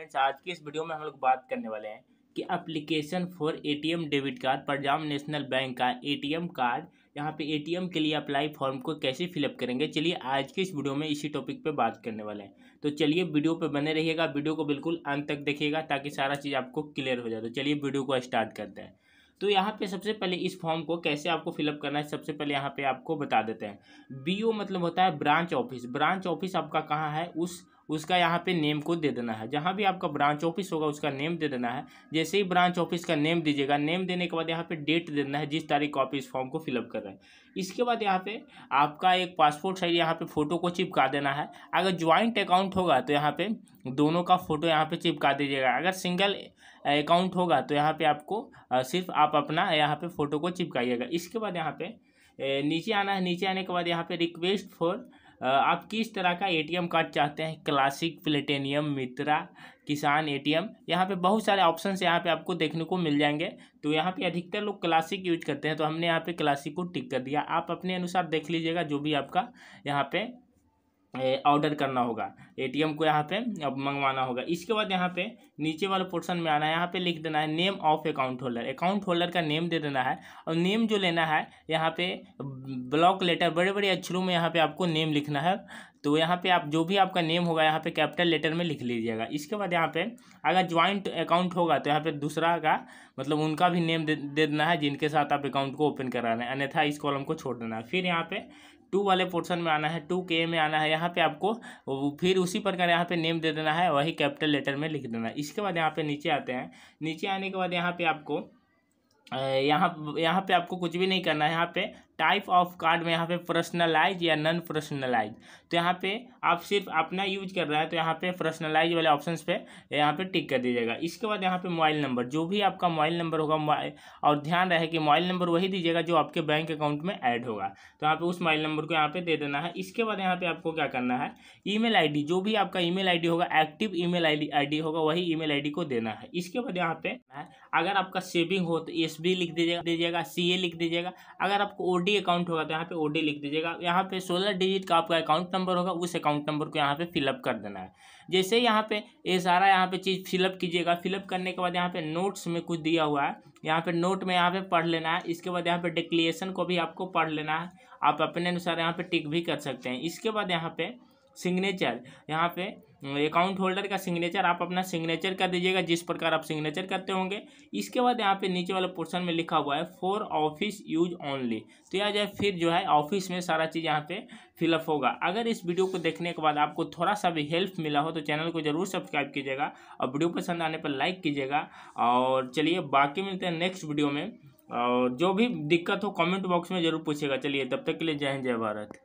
friends आज की इस वीडियो में हम लोग बात करने वाले हैं कि application for ATM debit card Punjab National Bank का एटीएम कार्ड यहाँ पे एटीएम के लिए अप्लाई फॉर्म को कैसे फिलअप करेंगे चलिए आज के इस वीडियो में इसी टॉपिक पे बात करने वाले हैं तो चलिए वीडियो पे बने रहिएगा वीडियो को बिल्कुल अंत तक देखिएगा ताकि सारा चीज़ आपको क्लियर हो जाए तो चलिए वीडियो को स्टार्ट करते हैं तो यहाँ पे सबसे पहले इस फॉर्म को कैसे आपको फिलअप करना है सबसे पहले यहाँ पे आपको बता देते हैं बीओ मतलब होता है ब्रांच ऑफिस ब्रांच ऑफिस आपका कहाँ है उस उसका यहाँ पे नेम को दे देना है जहाँ भी आपका ब्रांच ऑफिस होगा उसका नेम दे देना है जैसे ही ब्रांच ऑफिस का नेम दीजिएगा नेम देने के बाद यहाँ पे डेट दे देना है जिस तारीख को आप इस फॉर्म को फिलअप कर रहे हैं इसके बाद यहाँ पे आपका एक पासपोर्ट साइज यहाँ पे फ़ोटो को चिपका देना है अगर ज्वाइंट अकाउंट होगा तो यहाँ पे दोनों का फ़ोटो यहाँ पे चिपका दीजिएगा अगर सिंगल अकाउंट होगा तो यहाँ पे आपको सिर्फ आप अपना यहाँ पे फ़ोटो को चिपकाइएगा इसके बाद यहाँ पे नीचे आना है नीचे आने के बाद यहाँ पे रिक्वेस्ट फॉर आप किस तरह का एटीएम कार्ड चाहते हैं क्लासिक प्लेटेनियम मित्रा किसान एटीएम यहाँ पे बहुत सारे ऑप्शन यहाँ पे आपको देखने को मिल जाएंगे तो यहाँ पे अधिकतर लोग क्लासिक यूज करते हैं तो हमने यहाँ पे क्लासिक को टिक कर दिया आप अपने अनुसार देख लीजिएगा जो भी आपका यहाँ पे ऑर्डर करना होगा एटीएम को यहाँ पे अब मंगवाना होगा इसके बाद यहाँ पे नीचे वाले पोर्शन में आना है यहाँ पे लिख देना है name of account holder account holder का नेम दे देना है और नेम जो लेना है यहाँ पे ब्लॉक लेटर बड़े बड़े अक्षरों में यहाँ पे आपको नेम लिखना है तो यहाँ पे आप जो भी आपका नेम होगा यहाँ पे कैपिटल लेटर में लिख लीजिएगा इसके बाद यहाँ पे अगर ज्वाइंट अकाउंट होगा तो यहाँ पे दूसरा का मतलब उनका भी नेम दे, दे देना है जिनके साथ आप अकाउंट को ओपन करा रहे हैं अन्यथा इस कॉलम को छोड़ देना है फिर यहाँ पे टू वाले पोर्शन में आना है टू के में आना है यहाँ पे आपको फिर उसी प्रकार यहाँ पे नेम दे देना है वही कैपिटल लेटर में लिख देना है इसके बाद यहाँ पे नीचे आते हैं नीचे आने के बाद यहाँ पे आपको यहाँ यहाँ पे आपको कुछ भी नहीं करना है यहाँ पे टाइप ऑफ कार्ड में यहाँ पे पर्सनलाइज या नॉन पर्सनलाइज तो यहाँ पे आप सिर्फ अपना यूज कर रहा है तो यहाँ पे पर्सनलाइज वाले ऑप्शन पे यहाँ पे टिक कर दीजिएगा इसके बाद यहाँ पे मोबाइल नंबर जो भी आपका मोबाइल नंबर होगा और ध्यान रहे कि मोबाइल नंबर वही दीजिएगा जो आपके बैंक अकाउंट में ऐड होगा तो यहाँ पे उस मोबाइल नंबर को यहाँ पे दे देना है इसके बाद यहाँ पे आपको क्या करना है ई मेल जो भी आपका ई मेल होगा एक्टिव ईमेल आईडी होगा वही ई मेल को देना है इसके बाद यहाँ पे अगर आपका सेविंग हो तो एस लिख दीजिएगा दीजिएगा सी लिख दीजिएगा अगर आपको ओ ओडी अकाउंट होगा तो यहाँ पे ओडी लिख दीजिएगा यहाँ पे सोलह डिजिट का आपका अकाउंट नंबर होगा उस अकाउंट नंबर को यहाँ पे फिलअप कर देना है जैसे यहाँ पे ये यह सारा यहाँ पे चीज़ फिलअप कीजिएगा फिलअप करने के बाद यहाँ पे नोट्स में कुछ दिया हुआ है यहाँ पे नोट में यहाँ पे पढ़ लेना है इसके बाद यहाँ पे डिक्लिएशन को भी आपको पढ़ लेना है आप अपने अनुसार यहाँ पे टिक भी कर सकते हैं इसके बाद यहाँ पे सिग्नेचर यहाँ पे अकाउंट होल्डर का सिग्नेचर आप अपना सिग्नेचर कर दीजिएगा जिस प्रकार आप सिग्नेचर करते होंगे इसके बाद यहाँ पे नीचे वाले पोर्शन में लिखा हुआ है फॉर ऑफिस यूज ओनली तो यह जो फिर जो है ऑफिस में सारा चीज़ यहाँ पे फिलअप होगा अगर इस वीडियो को देखने के बाद आपको थोड़ा सा भी हेल्प मिला हो तो चैनल को जरूर सब्सक्राइब कीजिएगा और वीडियो पसंद आने पर लाइक कीजिएगा और चलिए बाकी मिलते हैं नेक्स्ट वीडियो में और जो भी दिक्कत हो कमेंट बॉक्स में जरूर पूछेगा चलिए तब तक के लिए जय हिंद जय भारत